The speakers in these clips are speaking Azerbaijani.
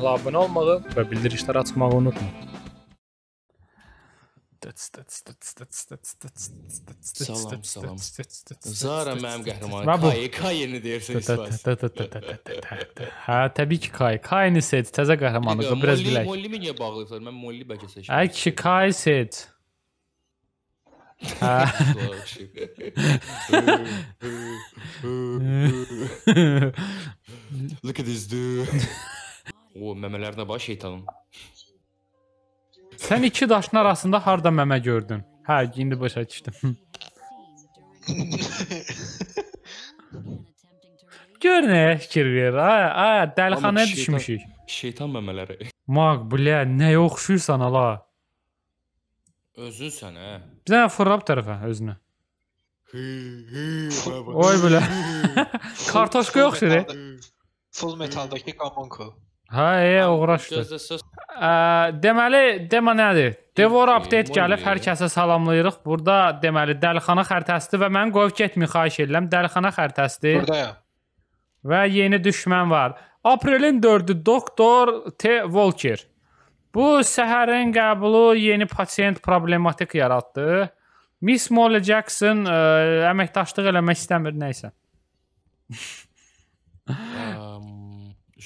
kanala abone olmağı ve bildirişler açmağı unutma. Salam, salam. Zara mənim qəhrəmanım. Kay, Kay deyirsən isbat. Hə, təbii ki Kay. ni Niset təzə qəhrəmanlıqdır. Biraz bilək. Molli niyə bağlayıblar? Mən Molli bəlkə seçirəm. Ay kişi Kay Set. Look at this dude. O məmələr nə var şeytanın? Sən iki daşın arasında harda məmə gördün? Hə, indi başa düşdüm. Gör nə fikir ver. Ay, ay, dəlixanaya düşmüşük. Şeytan məmələri. Maq, bля, nəyə oxşuyursan ala? Özünsən hə. Bir dənə fırlab tərəfə özünü. Oy bля. Kartoşka yoxdur. Hə? Full metaldakı Kamonko. Hə, e, uğraşdı. Ə, deməli, demo nədir? Devor update gəlib, hər kəsə salamlayırıq. Burada deməli dəlixana xəritəsidir və mən qoyub getməyin xahiş edirəm. Dəlixana xəritəsidir. Burdayam. Və yeni düşmən var. Aprelin 4-ü doktor T Volker. Bu səhərin qəbulu yeni pasiyent problematik yaratdı. Miss Molly Jackson ə, əməkdaşlıq eləmək istəmir, nə isə.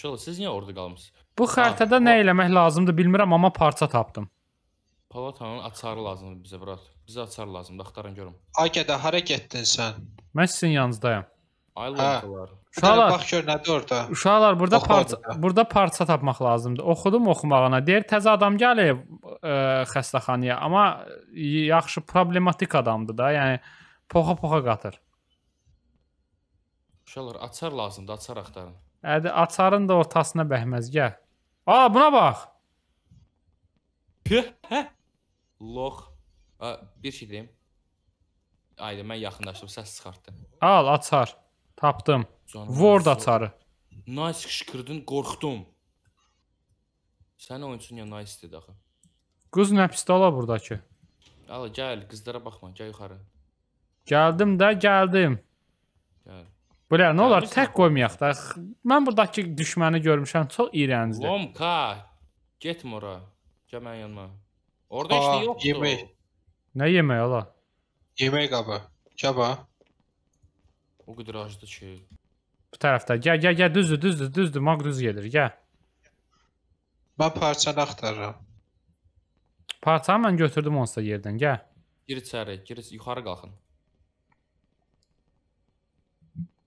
Uşaqlar, siz niyə orada qalmısınız? Bu xəritədə ha, nə eləmək lazımdır bilmirəm, amma parça tapdım. Palatanın açarı lazımdır bizə, Murat. Bizə açar lazımdır, axtarın görüm. Ay gədə, hara getdin sən? Mən sizin yanınızdayam. Ay hə. lantalar. Uşaqlar, bax gör nədir orada. Uşaqlar, burada Oxu parça, orada. burada parça tapmaq lazımdır. Oxudum oxumağına. Deyir təzə adam gəlib ə, e, xəstəxanaya, amma yaxşı problematik adamdır da, yəni poxa-poxa qatır. Uşaqlar, açar lazımdır, açar axtarın. Ədi açarın da ortasına bəhməzgə. A, buna bax. Hə? Lox. Bir şey deyim. Ayda mən yaxınlaşdım, səs çıxartdım. Al, açar. Tapdım. Canım, Word açarı. Nice qışqırdın, qorxdum. Sənin oyunçun ya nice dedi axı. Qız nə pis dala burdakı. Al, gəl, qızlara baxma, gəl yuxarı. Gəldim də, gəldim. Gəl. Bilər, nə olar? Tək qoymayaq da. Mən burdakı düşməni görmüşəm, çox iyrəncdir. Lomka, getmə ora. Gəl mənim yanıma. Orda heç nə yoxdur. Yemək. Nə yemək ala? Yemək qabı. Kəba. O qədər acdı ki. Bu tərəfdə. Gəl, gəl, gəl, düzdür, düzdür, düzdür. Maq düz gedir. Gəl. Mən parçanı axtarıram. Parçanı mən götürdüm onsuz da yerdən. Gəl. Gir içəri, gir yuxarı qalxın.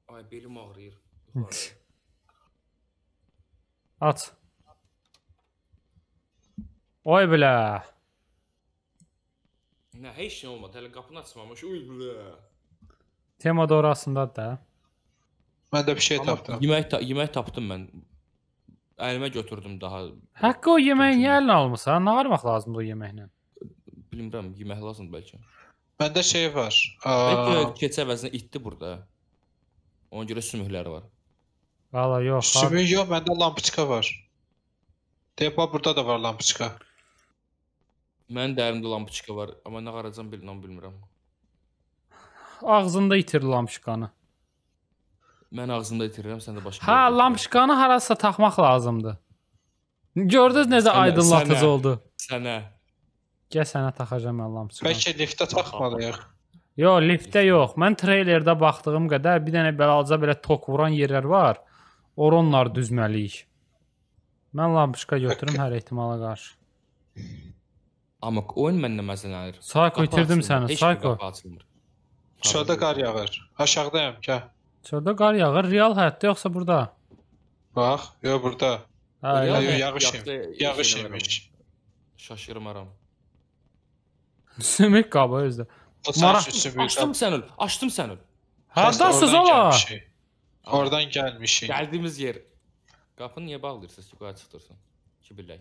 Ay belim ağrıyır. Aç. Oy bilə. Nə, heç nə olmadı. Hələ qapını açmamış. Uy bilə. Tema da orasındadır da. Mən də bir şey tapdım. Yemək ta yemək tapdım mən. Əlimə götürdüm daha. Həqiqə o yeməyi niyə əlinə almısan? Nə armaq lazımdır o yeməklə? Bilmirəm, yemək lazımdır bəlkə. Məndə şey var. Bəlkə keçə əvəzinə itdi burada. Ona görə sümükləri var. Valla yox. Sümük yox, məndə lampıçka var. Deyə bax burada da var lampıçka. Mənim də əlimdə lampıçka var, amma nə qaracam bilməm bilmirəm. Ağzında itir lampıçkanı. Mən ağzımda itirirəm, sən də başqa. Hə, lampışkanı harasa taxmaq lazımdır. Gördünüz necə sənə, aydınlatıcı sənə, oldu? Sənə. Gəl sənə taxacağam mən lampışkanı. Bəlkə liftə taxmalıyıq. Yox, liftdə yox. Mən treylerdə baxdığım qədər bir dənə balaca belə tok vuran yerlər var. Oronlar düzməliyik. Mən lampışka götürüm hər ehtimala qarşı. Amma oyun məndə məsələdir. Sayko itirdim səni, Sayko. Çöldə qar yağır. Aşağıdayam ki. Çöldə qar yağır. Real həyatda yoxsa burada? Bax, yox burada. Hə, yox, yağış imiş. Yağış imiş. Şaşırmaram. Sümük qabı özdə. Maraqlı açdım sən öl, açtım sen öl. Hardasınız ola? Oradan gəlmişik. Şey. Şey. Geldiğimiz yer. Qapını niyə bağlayırsınız ki, qoya çıxdırsan? Kibirləy.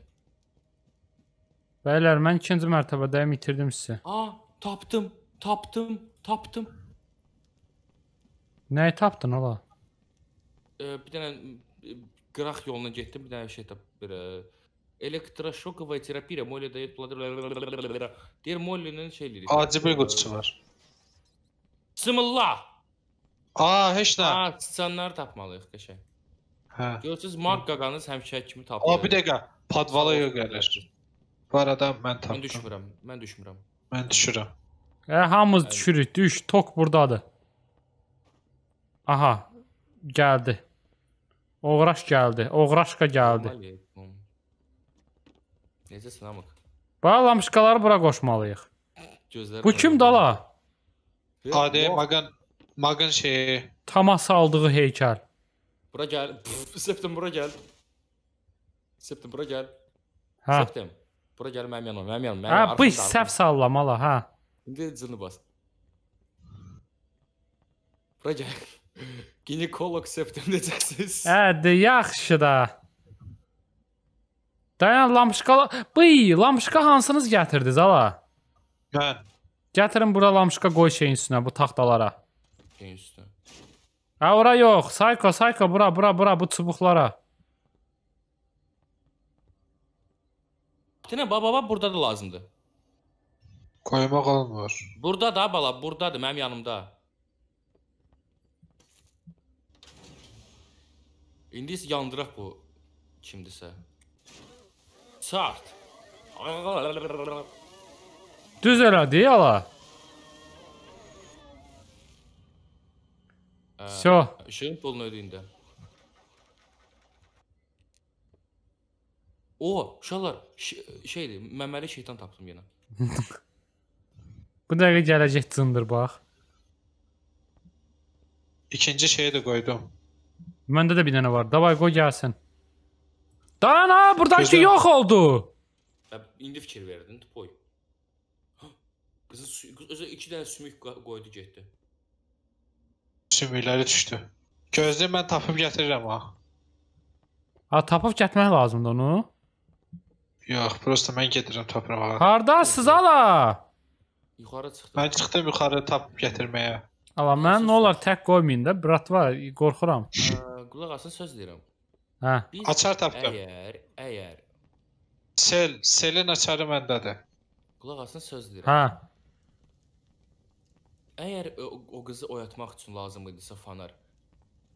Bəylər, mən ikinci mərtəbədəyim, itirdim sizi. Aa, taptım, taptım, taptım. Ne tapdın ola? Ee, e, bir dənə qıraq yoluna getdim, bir tane şey tap, bir e, elektroşoka və terapiya Molly dəyət pladır. Deyir Molly-nin şeyləri. Acı bir qutçu var. Bismillah. A, heç nə. A, sıçanları tapmalıyıq qəşəng. Hə. Görürsüz, Mark qaqanız həmişə kimi tapılır. A, bir dəqiqə. Padvala yox gəlir. Bu arada mən tapdım. Mən düşmürəm. Mən düşmürəm. Mən düşürəm. Hə, hamımız düşürük. Düş, tok burdadır. Aha. Gəldi. Oğraş gəldi. Oğraşqa gəldi. Necəsən Amıq? Bax lamşıqaları bura qoşmalıyıq. Gözləri. Bu kim dala? Adi Magan Magın şeyi. Tamas aldığı heykəl. Bura gəl. Septim bura gəl. Septim bura gəl. Hə. Septim. Bura gəl mənim yanıma, mənim yanıma. Mənim hə, bu səhv sallamalı, hə. İndi zını bas. Bura gəl. Ginekolog septim necəsiz? Hə, yaxşı da. Dayan, lamşqa... Bıy, lamşqa hansınız gətirdiniz, ala? Hə. Gətirin bura lamşqa qoy şeyin üstünə, bu taxtalara. Şeyin üstünə. Hə, ora yox. Sayko, sayko, bura, bura, bura, bu çubuqlara. Dinə, baba, baba, burada da lazımdır. Qoymaq olmur. Burada da, bala, buradadır, mənim yanımda. İndi isə yandıraq bu kimdirsə. Çart. Düz elədi, ala. Все. Işığın pulunu ödəyin də. O, uşaqlar, şeydir, məməli şeytan tapdım yenə. Bu dəqiqə gələcək cındır bax. İkinci şeyi də qoydum. Məndə də bir dənə var. Davay qoy gəlsin. Dayan ha, buradakı yox oldu. İndi fikir verdin, tupoy. Qızın qız özə 2 dənə sümük qoydu getdi. Sümükləri düşdü. Gözlə mən tapıb gətirirəm ha. Ha, tapıb gətirmək lazımdır onu. Yox, prosta mən gedirəm tapıram ha. Hardasınız ala? Yuxarı çıxdım. Mən çıxdım yuxarı tapıb gətirməyə. Ala, mən nə olar tək qoymayın da, brat var, qorxuram. Qulaq asın söz deyirəm. Hə. Açar tapdım. Əgər, əgər Sel, Selin açarı məndədir. Qulaq asın söz deyirəm. Hə. Əgər o, o qızı oyatmaq üçün lazım idisə fanar,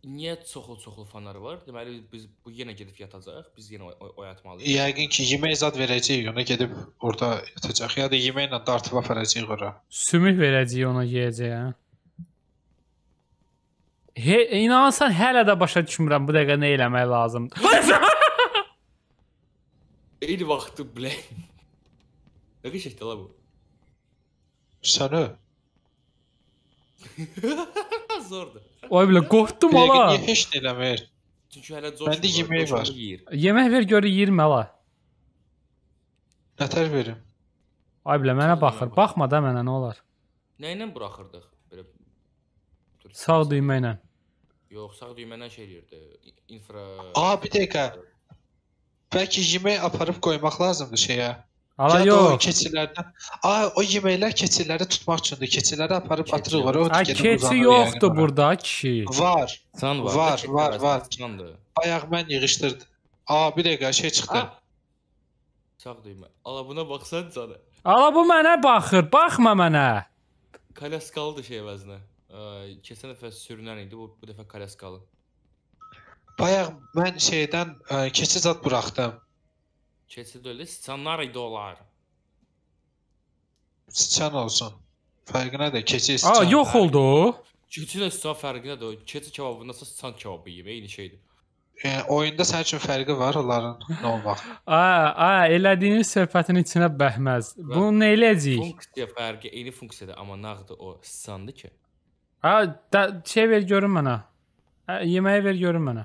niyə çoxlu-çoxlu fanar var? Deməli biz bu yenə gedib yatacaq, biz yenə oy oyatmalıyıq. Yəqin ki, yemək zad verəcəyik ona gedib orada yatacaq, ya da yeməklə dartıb aparacağıq ora. Sümük verəcəyik ona yeyəcək, hə? He, inansan hələ də başa düşmürəm bu dəqiqə nə eləmək lazımdır. Eyni vaxtı blən. Nə qəşəngdir la bu. Sənə. Zordur. Oy bilə qorxdum ala. Dəqiqə heç nə eləmir. Çünki hələ Coş. Məndə yemək var. Yemək ver görək yeyirmi ala. Nətər verim? Ay bilə mənə baxır. Baxma da mənə nə olar. Nə ilə buraxırdıq? Belə Sağ düymə ilə. Yox, sağ düymə nə şey eləyirdi? İnfra A, bir dəqiqə. Bəlkə yemək aparıb qoymaq lazımdır şeyə. Ala ya yox. Keçilərdən. A, o yeməklər keçiləri tutmaq üçündür. Keçiləri aparıb atırlar. O Ay, keçi yoxdur yəni. burada kişi. Var. Can var. Var, da, var, var. Candır. Bayaq mən yığışdırdım. A, bir dəqiqə şey çıxdı. A. Ah. Sağ düymə. Ala buna baxsan canı. Ala bu mənə baxır. Baxma mənə. Kalaskaldı şey əvəzinə. Ə, keçən dəfə sürünən idi, bu, bu dəfə kaləskalı. Bayaq mən şeydən ə, e, keçi zad buraxdım. Keçi deyil, siçanlar idi onlar. Siçan olsun. Fərqinə də keçi siçan. Aa, yox oldu. Keçi də siçan fərqinə də. Keçi kebabından sonra siçan kebabı yeyib, eyni şeydir. E, oyunda sənin üçün fərqi var onların nə olmaq. A, a, elədiyinin söhbətin içinə bəhməz. Bunu nə eləyəcəyik? Funksiya fərqi, eyni funksiyada, amma nağdı o siçandır ki. Ha da, şey veriyorum bana. Ha, yeməyə veriyorum bana.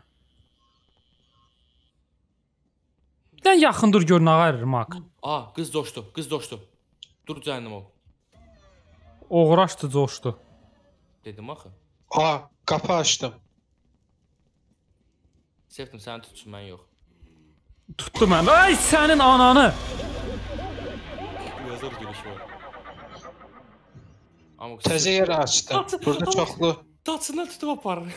Dən yaxın dur görün ağarır Mak. Aa kız coştu. Kız coştu. Dur canım ol. Oğraşdı coştu. Dedim axı. Aa kapı açtım. Sevdim sen tutsun ben yok. Tuttu ben. Ay senin ananı. Yazar gülüşü var. Amma Təzə yer açdım. Burada çoxlu daçından tutub aparır.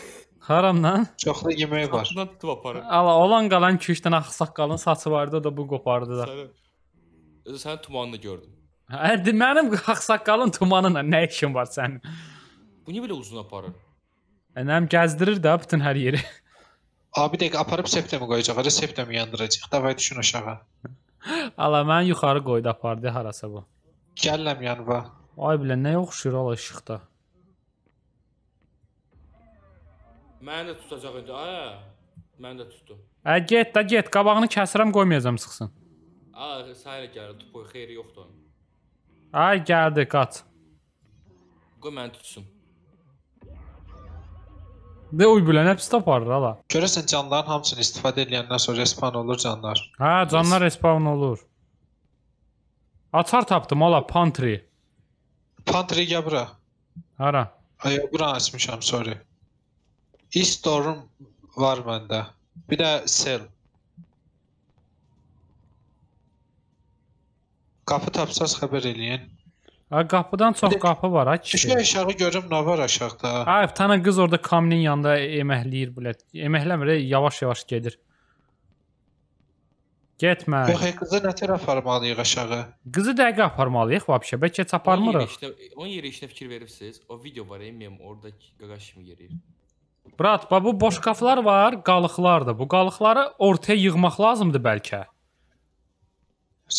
Haramdan? Çoxlu yemək var. Daçından tutub aparır. Ala olan qalan 2-3 dənə ağsaqqalın saçı vardı da bu qopardı da. Sənin sənin tumanını gördüm. Hə, mənim ağsaqqalın tumanına nə işin var sənin? Bu niyə belə uzun aparır? Ənəm e, gəzdirir də bütün hər yeri. Abi dəqiq aparıb septemi qoyacaq, acı septemi yandıracaq. Davay düşün aşağı. Ala mən yuxarı qoydu apardı harasa bu. Gəlləm yanva. Ay bilə, nəyə oxşuyur ala işıqda? Məni də tutacaq idi, ayə. Məni də tutdu. Ə, get də get, qabağını kəsirəm, qoymayacam sıxsın. Ay, səhər gəlir, tupoy, xeyri yoxdur onun. Ay, gəldi, qaç. Qoy məni tutsun. Də uy bilən hepsi taparır hala. Görəsən canların hamısını istifadə edəndən sonra respawn olur canlar. Hə, canlar respawn olur. Açar tapdım hala, pantry. Pantry gəl bura. Hara? Ay, bura açmışam, sorry. E-store-um var məndə. Bir də sell. Qapı tapsaz xəbər eləyin. Ha qapıdan çox Hadi. qapı var ha kişi. Düşə aşağı görüm nə var aşağıda. Ha bir tane qız orada kaminin yanında əməkləyir, e, blət. Əməkləmir, e, yavaş-yavaş gedir. Getmə. Yox, e, qızı nə tərəf aparmalıyıq aşağı? Qızı dəqiq aparmalıyıq vəbşə. Bəlkə heç aparmırıq. Onun yeri işdə, onun yeri işdə fikir veribsiz. O video var, e, mem orada qaqaş kimi yeriyir. Brat, bax bu boş qaflar var, qalıqlardır. Bu qalıqları ortaya yığmaq lazımdır bəlkə.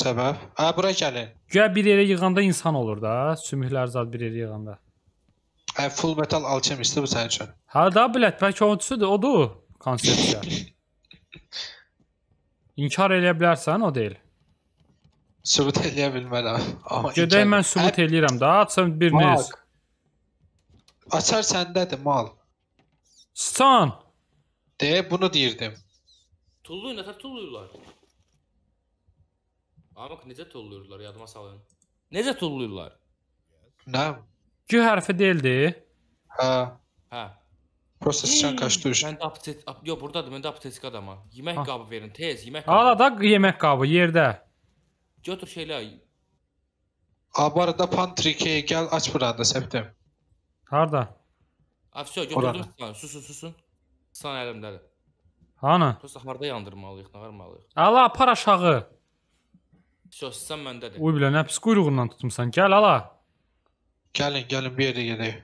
Səbəb? Hə, bura gəlin. Güya bir yerə yığanda insan olur da, sümüklər zad bir yerə yığanda. Hə, full metal alchemistdir bu sənin üçün. Hə, da bilət, bəlkə onçusudur, odur konsepsiya. İnkar eləyə o deyil. Sübut eləyə bilmərəm. Amma gedək mən sübut Hər... eləyirəm də. Açın biriniz. Açar səndədir mal. Stan. De, bunu deyirdim. Tulluyun, nətər tulluyurlar? Amma necə tulluyurlar yadıma salın. Necə tulluyurlar? Nə? G hərfi deyildi. Hə. Hə. Prosta sıçan qaçdı üç. Məndə aptek, ap yox burdadır, məndə aptetika da amma. Yemək ha. qabı verin, tez, yemək qabı. Hala da yemək qabı yerdə. Götür şeylər. Abarda pantrikə gəl aç buranda Səptim. Harda? Ha, vəsə götürdüm sıçanı. Susun, susun. Sıçan əlimdədir. Hanı? Prosta harda yandırmalıyıq, nağarmalıyıq. Ala apar aşağı. Vəsə sıçan məndədir. Uy bilə, nə pis quyruğundan tutmusan. Gəl ala. Gəlin, gəlin bir yerə gedək.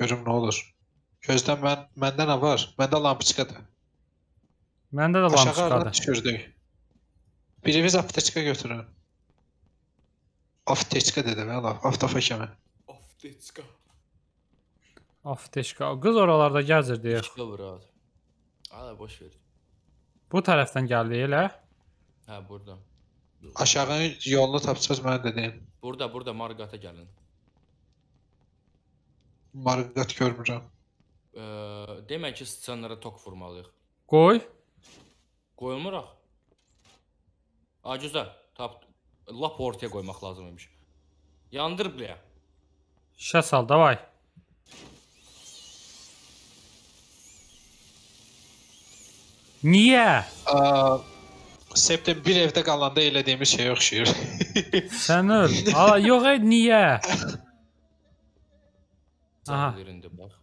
Görüm nə olur. Gözlə mən məndə nə var? Məndə lampiçkadır. Məndə də lampiçkadır. Aşağı düşürdük. Birimiz apteka götürün. Apteka dedim ya, apteka kimi. Apteka. Apteka. Qız oralarda gəzir deyə. Apteka vurur. Ana boş ver. Bu tərəfdən gəldi elə. Hə, burdan. Aşağının yolunu tapacağız mən dedim. Burada, burada Marqata gəlin. Marqat görmürəm. Ə, demək ki, ssenara tok vurmalıyıq. Qoy. Qoyulmuraq. Acıza, tap lap ortaya qoymaq lazım imiş. Yandır bilə. Şişə sal, davay. Niyə? Ə, Septem bir evdə qalanda elədiyimiz şeyə oxşayır. Sən öl. Ala, yox, ey, niyə? Aha. Yerində bax.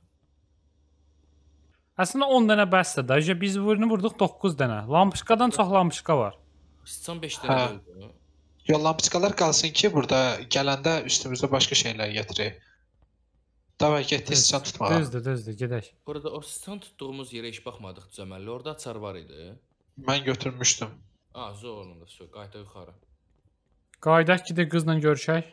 Əslində 10 dənə bəsdir də. Yə biz vurunu vurduq 9 dənə. Lampışkadan çox lampışka var. Sıçan 5 dənə öldü. Hə. Yo, lampışkalar qalsın ki, burada gələndə üstümüzə başqa şeylər gətirək. Davay getdik sıçan tutmağa. Düzdür, düzdür, gedək. Burada o sıçan tutduğumuz yerə heç baxmadıq cəməlli. Orda açar var idi. Mən götürmüşdüm. A, zorunda, sö, qayıtaq yuxarı. Qayıdaq ki də qızla görüşək.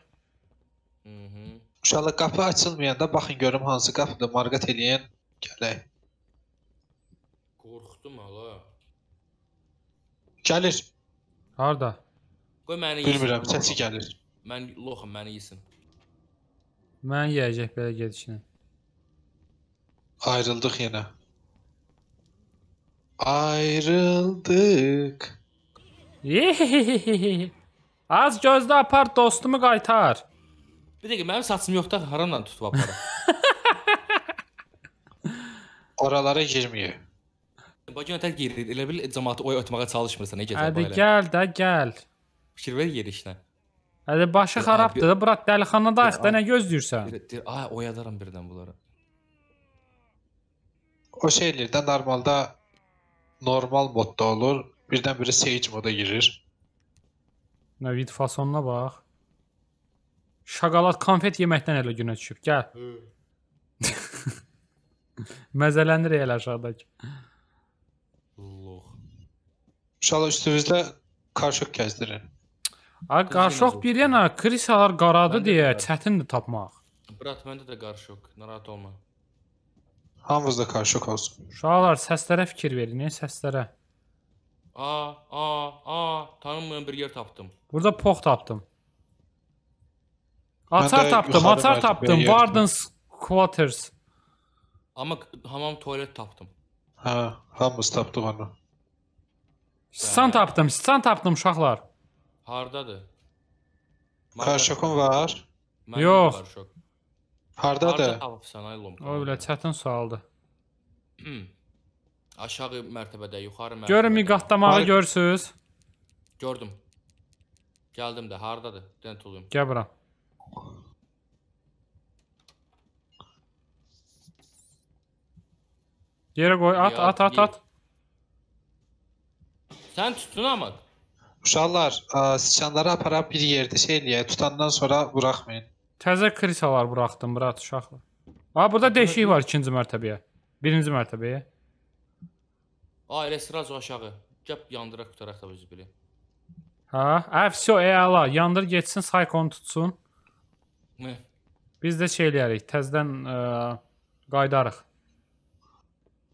Mhm. Uşaqlar qapı açılmayanda baxın görüm hansı qapıdır, marqat eləyin, gələk. Gəlir. Harda? Qoy məni yesin. Bilmirəm, səsi gəlir. Mən loxum, məni yesin. Mən yeyəcək belə gedişinə. Ayrıldıq yenə. Ayrıldık. Az gözlə apar, dostumu qaytar. Bir dəqiqə, mənim saçım yoxdur, haranla tutub aparım. Oralara girmiyor. Bajon tək girir, elə bil cəmaatı oy ötməyə çalışmırsan, necə Hadi belə. gəl də, gəl. Fikir ver yerişinə. Hadi başı xarabdır da, bura dəlixanadayıq da, nə gözləyirsən? Deyir, ay oyadaram birdən bunları. O şey eləyir də, normalda normal modda olur, birdən-birə Sage moda girir. Nə vid fasonuna bax. Şokolad konfet yeməkdən elə günə düşüb, gəl. Məzələnir elə aşağıdakı. Uşaqlar üstünüzdə qarışıq gəzdirin. Ay qarışıq bir yana krisalar qaradı deyə çətindir tapmaq. Brat məndə də qarışıq, narahat olma. Hamımızda qarışıq olsun. Uşaqlar səslərə fikir verin, səslərə. A, a, a, tanınmayan bir yer tapdım. Burada pox tapdım. Açar tapdım, açar tapdım. Wardens quarters. Amma hamam tualet tapdım. Hə, hamımız tapdıq onu. Sıçan tapdım, sıçan tapdım uşaqlar. Hardadır? Karşokun var? Mənim Yox. Karşok. Hardadır? Harda tapıbsan ay lomka? O bilə çətin sualdır. Aşağı mərtəbədə, yuxarı mərtəbədə. Görün bir qatlamağı görürsüz. Gördüm. Gəldim də, hardadır? Dent oluyum. Gəl bura. Yerə qoy, at, at, at, at. Sən tutunamaq. Uşaqlar, ə, e, siçanları aparıb bir yerdə şey eləyək, tutandan sonra buraxmayın. Təzə krisalar buraxdım, brat uşaqlar. Ha, burada deşik var ikinci mərtəbəyə. Birinci mərtəbəyə. A, elə sırac aşağı. Gəp yandıraq tutaraq da özü bilir. Ha, ə, vəsyo, əla. Yandır getsin, saykonu tutsun. Nə? Biz də şey eləyərik, təzədən ə, e, qayıdarıq.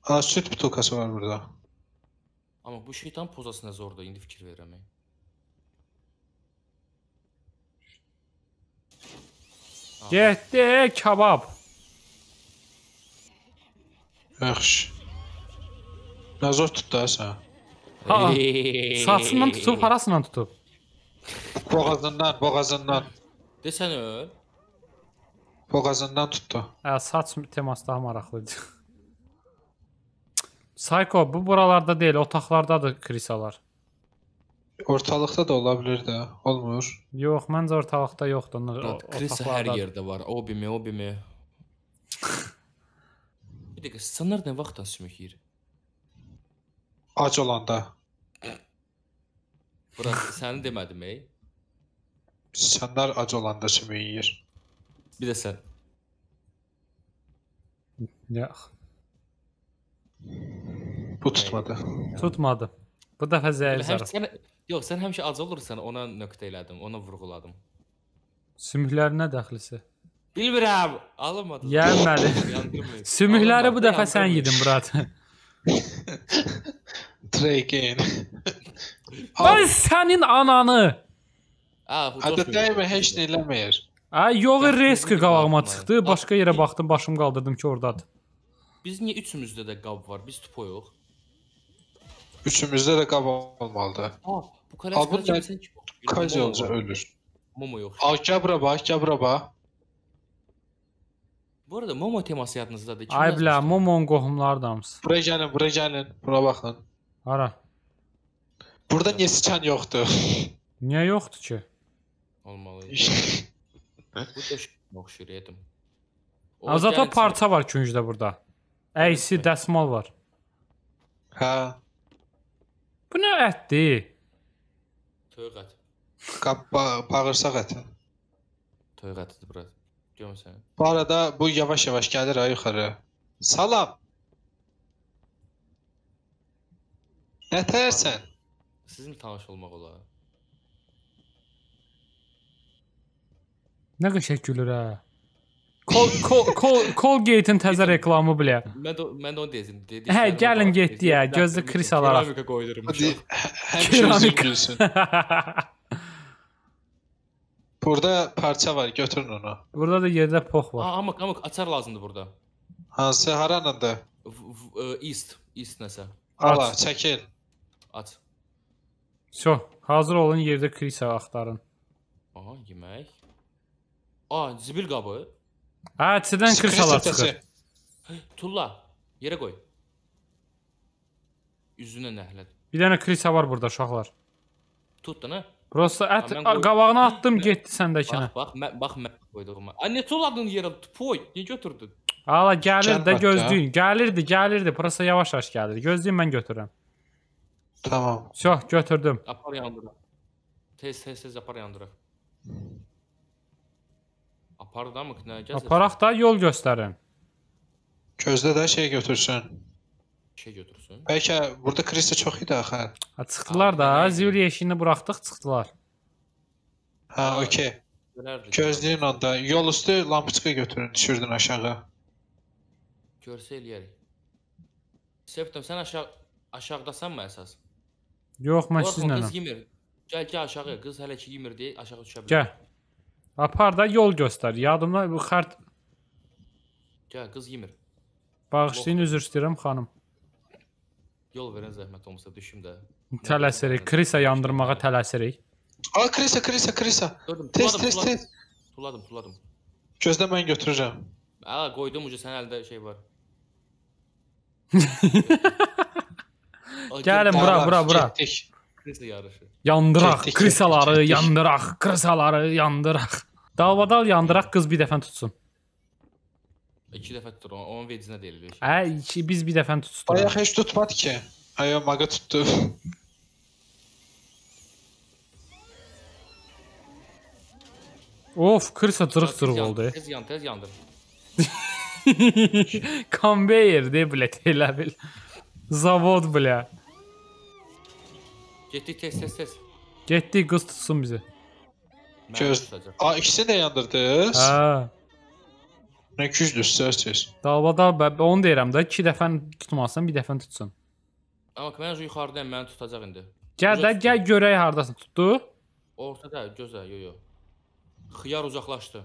Ha, süt butulkası var burada. Amma bu şeytan pozası nə zordur, indi fikir verirəm. Getdi kabab. Yaxşı. Nə zor tutdu ha sən? Ha. Saçından tutub, harasından tutub? Boğazından, boğazından. Desən öl. Boğazından tutdu. Hə, saç teması daha maraqlıdır. Psycho bu buralarda deyil, otaqlardadır krisalar. Ortalıqda da ola bilər də, olmur. Yox, məncə ortalıqda yoxdur. Onlar Dad, krisa hər yerdə var. Obimi, obimi. Bir dəqiqə, sınır nə vaxtdan sümükür? Ac olanda. Bura səni demədim, ey. Sıçanlar ac olanda sümük yeyir. Bir də sən. Yox. Bu tutmadı. Tutmadı. Bu dəfə zəif Elə həmişə- zarası. sən- Yox, sən həmişə ac olursan, ona nöqtə elədim, ona vurğuladım. Sümüklərinə dəxlisi. Bilmirəm, alınmadı. Yenmədi. Yandırmayın. Sümükləri bu Alınmadı, dəfə sən yandırmayın. yedin Murat. Try again. Mən sənin ananı. Ha, bu çox Adı dəyimi heç nə eləməyir. Ay yox risk qabağıma çıxdı. Başqa yerə baxdım, başım qaldırdım ki, ordadır. Biz niye üçümüzde de gab var? Biz tupo yok. Üçümüzde de gab olmalıdır. Ha, bu Karaç Karaç'ın kim? Kaziyonca ölür. Momo yox. Akabra bax, Akabra bax. Bu arada Momo teması yadınızdadır. Kim Ay bilə, Momo'nun qohumları da hamısı. Bura gəlin, bura gəlin. Bura Burada niye sikan yoktu? Niye yoktu ki? Olmalı. Bu da oxşur yedim. Azata parça var küncdə burada. Əysi dəsmal var. Hə. Bu nə ətdir? Toyuq əti. Qappa bağırsaq əti. Toyuq ətidir bura. Görmüsən? Bu arada bu yavaş-yavaş gəlir ha yuxarı. Salam. Nə tərsən? Sizin tanış olmaq olar. Nə qəşəng gülür ha. Col Col Col Colgate-in təzə reklamı bilə. Mən mən onu deyəcəm. Hə, gəlin getdi ya. Gözlü kris alaraq. Keramika qoydurum. Keramika. Burada parça var, götürün onu. Burada da yerdə pox var. Amma amma açar lazımdır burada. Hansı haranında? E, east, East nəsə. Ala, çəkil. Aç. Şo, hazır olun yerdə krisa axtarın. Aha, yemək. A, zibil qabı. Aa çidən kırşalar çıxır. Tulla, yerə qoy. Üzünə nəhlət. Bir dənə krisa var burada uşaqlar. Tutdun ha? Prosta ət qabağına atdım getdi səndəkinə. Bax, bax, bax mən qoyduğuma. A nə tulladın yerə? Poy, niyə götürdün? Hala gəlir də gözləyin. Gəlirdi, gəlirdi. Prosta yavaş-yavaş gəlir. Gözləyin mən götürürəm. Tamam. Vsё, götürdüm. Apar yandıraq. Tez, tez, tez apar yandıraq. Aparı da mı kınayacağız? Aparaq da yol göstərin. Közde de şey götürsün. Şey götürsün. Bəlkə burada Kristi çok idi axı. Ha, çıxdılar da, Zivri yeşiyini buraxdıq, çıxdılar. Ha, okey. Gözləyin onda. Yol üstü lampıçıqı götürün, düşürdün aşağı. Görsə eləyərik. Septem, sən aşağı aşağıdasan mı əsas? Yox, mən Qorxma, sizinlə. Qız yemir. Gəl, gəl aşağı. Qız hələ ki yemir deyə aşağı düşə bilər. Gəl. Apar da yol göstər. Yadımda bu xərt Gəl, qız yemir. Bağışlayın, Lox. üzr istəyirəm xanım. Yol verən zəhmət olmasa düşüm də. Tələsirik. Krisa yandırmağa tələsirik. Al Krisa, Krisa, Krisa. Gördüm, Tez, tuladım, tez, tuladım. tez. Tuladım, tuladım. Gözlə mən götürürəm. Aa, hə, qoydum ucu sənin əldə şey var. Gəlin bura, bura, bura. Getdik. Krisa yarışı. Yandıraq Çəkdik, krisaları, çəkdik. yandıraq krisaları, yandıraq. Dalbadal yandıraq qız bir dəfə tutsun. İki dəfə tutur, onun- onun vecinə deyilir. Hə, iki, biz bir dəfə tutduruq. Bayağı heç tutmadı ki. Ayo maga tuttu. Of, krisa cırıq-cırıq oldu. Tez yan, tez yandır. Konveyer de, blət, elə bil. Zavod, blə. Getdik tez tez tez. Getdik qız tutsun bizi. Göz. A ikisini de yandırdınız. Hə. Nə güclüsüz səsiz. Dalbadal bə onu deyirəm də 2 dəfən tutmasın, 1 dəfən tutsun. Amma mən yuxarıdayam, məni tutacaq indi. Gəl də gəl görək hardasan tutdu. Ortada, gözə, yo yo. Xiyar uzaqlaşdı.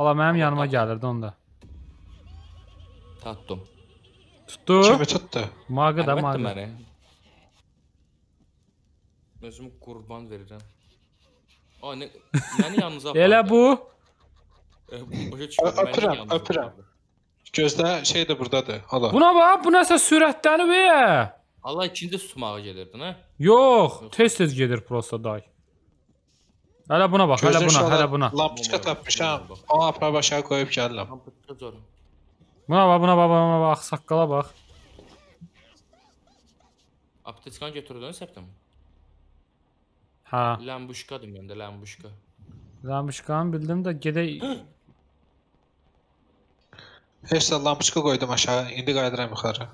Ala mənim yanıma gəlirdi onda. Tatdım. Tutdu. Kimi tutdu? Magı da, magı. Məni. Özümü qurban verirəm. A, nə, məni yanınıza apardı. Elə bu. Eh, öpürəm, öpürəm. Gözlə şey də burdadır, hala. Buna bax, bu nəsə sürətlənib e. Allah ikinci tutmağa gedirdin, hə? Yox, tez-tez gedir prosta day. Hələ buna bax, hələ buna, hələ buna. Lampiçka tapmışam. Onu apar başa qoyub gəlirəm. Lampiçka zor. Buna bax, buna bax, buna bax, saqqala bax. Apteçkanı götürdün səbtəm? Ha. Lambuşka diyorum ben de lambuşka. Lambuşkanı bildim de gede... Hepsi lambuşka koydum aşağı. indi kaydıram yukarı.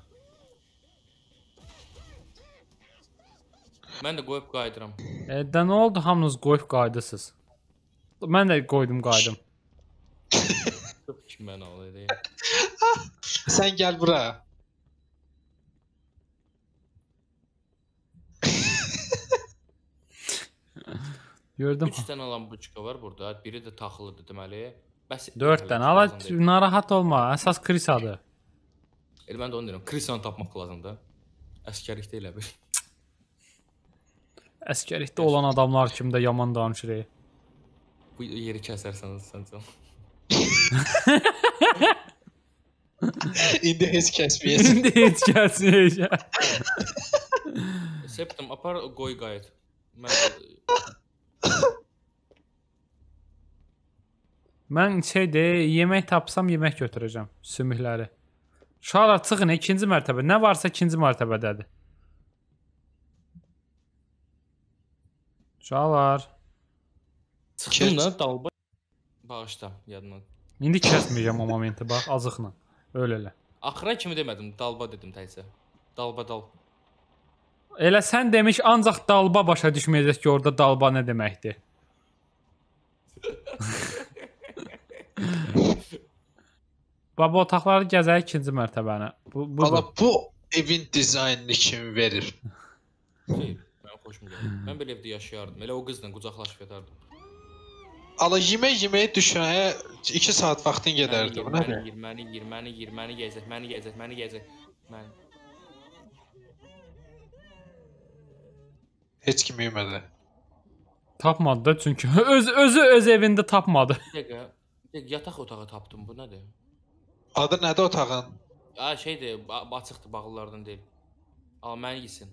Ben de koyup kaydıram. E, de ne oldu hamınız koyup kaydısız? Ben de koydum kaydım. Kim ben ağlayayım. Sen gel buraya. Gördüm. 3 dənə lampoçka var burada. Biri də taxılıdır deməli. Bəs 4 dənə. Ala narahat olma. Əsas Krisadır. Elə mən də onu deyirəm. Krisanı tapmaq lazımdır. Əskərlikdə elə bil. Əskərlikdə olan adamlar kimi də yaman danışır. Bu yeri kəsərsən sən can. İndi heç kəsməyəcək. İndi heç kəsməyəcək. Septim apar qoy qayıt. Mən Mən şeydir, yemək tapsam yemək götürəcəm sümükləri. Şara çıxın, ikinci mərtəbə. Nə varsa ikinci mərtəbədədir. Şalar. Çıxın da dalba bağışla yadına. İndi kəsməyəcəm o momenti bax azıqla. Öyle elə. Axıra kimi demədim, dalba dedim təkcə. Dalba dal. Elə sən demiş ancaq dalba başa düşməyəcək ki, orada dalba nə deməkdir. Baba otaqları gəzək ikinci mərtəbəni. Bu bu. Ala bu evin dizaynını kim verir? Xeyr, mən xoşum gəlir. Mən belə evdə yaşayardım. Elə o qızla qucaqlaşıb yatardım. Ala yemək yeməyə düşməyə 2 saat vaxtın gedərdi. Bu nədir? Yirməni, yirməni, yirməni gəzək, məni gəzək, məni gəzək. Mən Heç kim yemədi. Tapmadı da çünki öz özü öz evində tapmadı. Bir dəqiqə, Yataq otağı tapdım. Bu nədir? Adı nədir otağın? Ha şeydir, ba- açıqdır, bağlılardan deyil. Al məni yesin.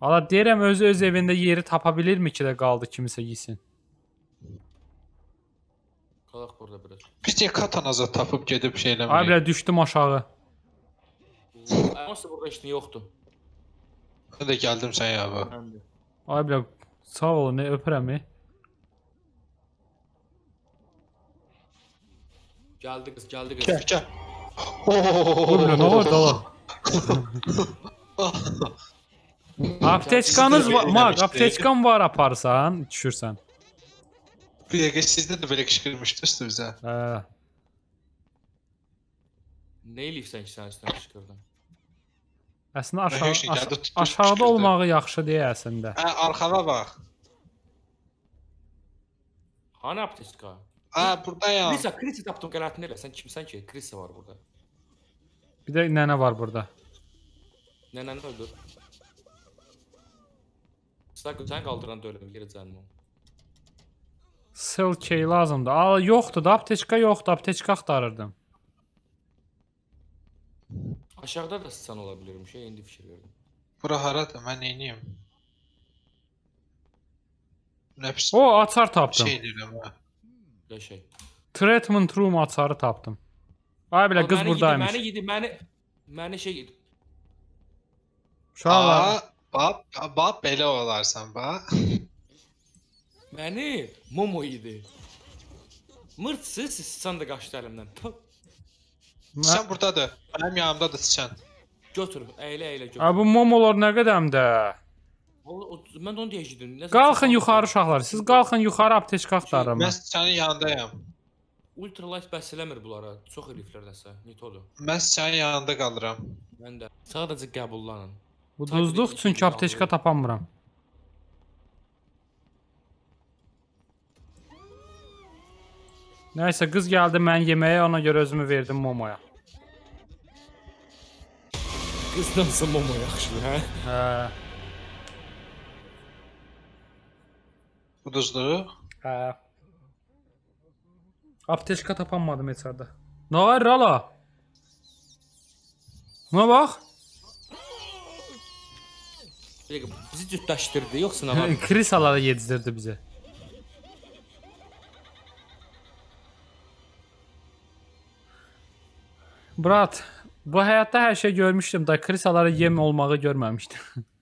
Valla deyirəm özü öz evində yeri tapa bilirmi ki də qaldı kimisə yesin. Qalaq burada biraz. Biz niyə katanaza tapıb gedib şey Ay eləmirik? belə düşdüm aşağı. Onsuz burada işin yoxdur. Mən də gəldim sən ya bu. Mən də. Ay belə sağ olun, nə öpürəm. e. Geldi kız, geldi kız. Gel gel. Oğlum ne var dala? Apteçkanız var. Mak apteçkan var aparsan düşürsen. Bir dakika sizden de böyle kışkırmıştı üstümüze. He. Neyle sen sen üstüne kışkırdın? Əslində aşağı, şey aşa aşağıda olmağı yaxşı deyə aslında. Hə, arxana bax. Hani apteçka? Ha, buradayam. Krisa, Krisi tapdım qələtini elə. Sən kimsən ki? Krisa var burada. Bir də nənə var burada. Nənəni öldür. Sakın sən qaldıran da ölüm yerə cənnəm. Sel key lazımdır. Ah, Aa, yoxdur da, aptečka yoxdur. Aptečka axtarırdım. Aşağıda da sıçan ola bilirmiş. Şey, indi fikir verdim. Bura haradır? Mən neyniyim? Nəpis. O, açar tapdım. Şey edirəm ha belə şey. Treatment room açarı tapdım. Ay belə qız burdaymış. Məni yedi, məni məni şey yedi. Uşaqlar, bab, bab belə olarsan, bax. məni Momo yedi. Mırtsız sıçan da qaçdı əlimdən. Sıçan burdadır. Mənim yanımdadır sıçan. Götür, əylə əylə götür. Ay bu Momolar nə qədəmdə? Vallahi mən onu deyəcəydim. Qalxın yuxarı uşaqlar. Siz qalxın yuxarı apteka axtarın. Mən sənin yanındayam. Ultralight bəhs eləmir bunlara. Çox eliflərdəsə, nitodur. Mən sənin yanında qalıram. Mən də. Sadəcə qəbullanın. Bu duzluq çünki apteka tapamıram. Nəysə qız gəldi mən yeməyə, ona görə özümü verdim Momoya. Qızdansa Momo yaxşı, hə? Hə. Kuduz Dağı. He. Ee, Apteşka tapanmadım mezarda. Ne var Rala? Ne bak. Bir dakika, Yoksa ne var? ama. Krisalara yedizdirdi bize. Brat, bu hayatta her şey görmüştüm da krisalara yem olmağı görmemiştim.